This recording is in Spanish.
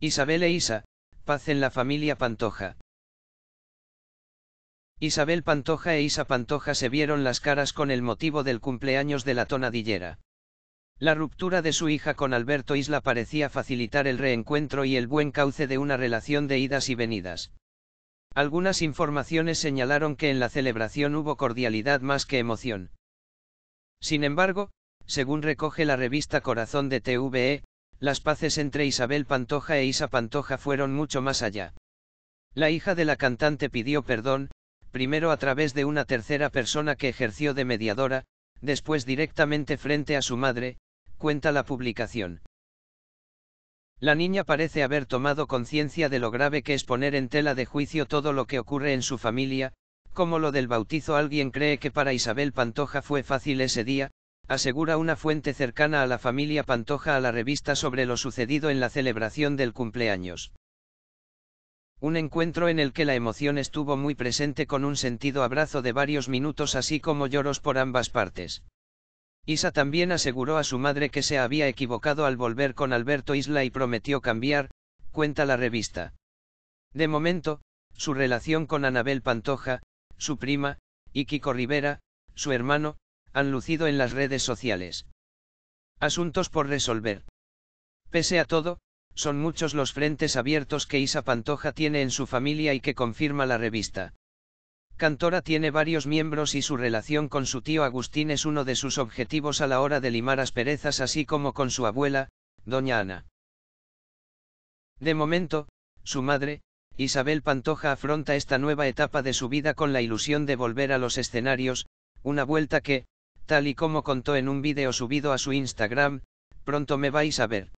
Isabel e Isa, paz en la familia Pantoja. Isabel Pantoja e Isa Pantoja se vieron las caras con el motivo del cumpleaños de la tonadillera. La ruptura de su hija con Alberto Isla parecía facilitar el reencuentro y el buen cauce de una relación de idas y venidas. Algunas informaciones señalaron que en la celebración hubo cordialidad más que emoción. Sin embargo, según recoge la revista Corazón de TVE, las paces entre Isabel Pantoja e Isa Pantoja fueron mucho más allá. La hija de la cantante pidió perdón, primero a través de una tercera persona que ejerció de mediadora, después directamente frente a su madre, cuenta la publicación. La niña parece haber tomado conciencia de lo grave que es poner en tela de juicio todo lo que ocurre en su familia, como lo del bautizo alguien cree que para Isabel Pantoja fue fácil ese día, asegura una fuente cercana a la familia Pantoja a la revista sobre lo sucedido en la celebración del cumpleaños. Un encuentro en el que la emoción estuvo muy presente con un sentido abrazo de varios minutos así como lloros por ambas partes. Isa también aseguró a su madre que se había equivocado al volver con Alberto Isla y prometió cambiar, cuenta la revista. De momento, su relación con Anabel Pantoja, su prima, y Kiko Rivera, su hermano, han lucido en las redes sociales. Asuntos por resolver. Pese a todo, son muchos los frentes abiertos que Isa Pantoja tiene en su familia y que confirma la revista. Cantora tiene varios miembros y su relación con su tío Agustín es uno de sus objetivos a la hora de limar asperezas así como con su abuela, doña Ana. De momento, su madre, Isabel Pantoja afronta esta nueva etapa de su vida con la ilusión de volver a los escenarios, una vuelta que, Tal y como contó en un vídeo subido a su Instagram, pronto me vais a ver.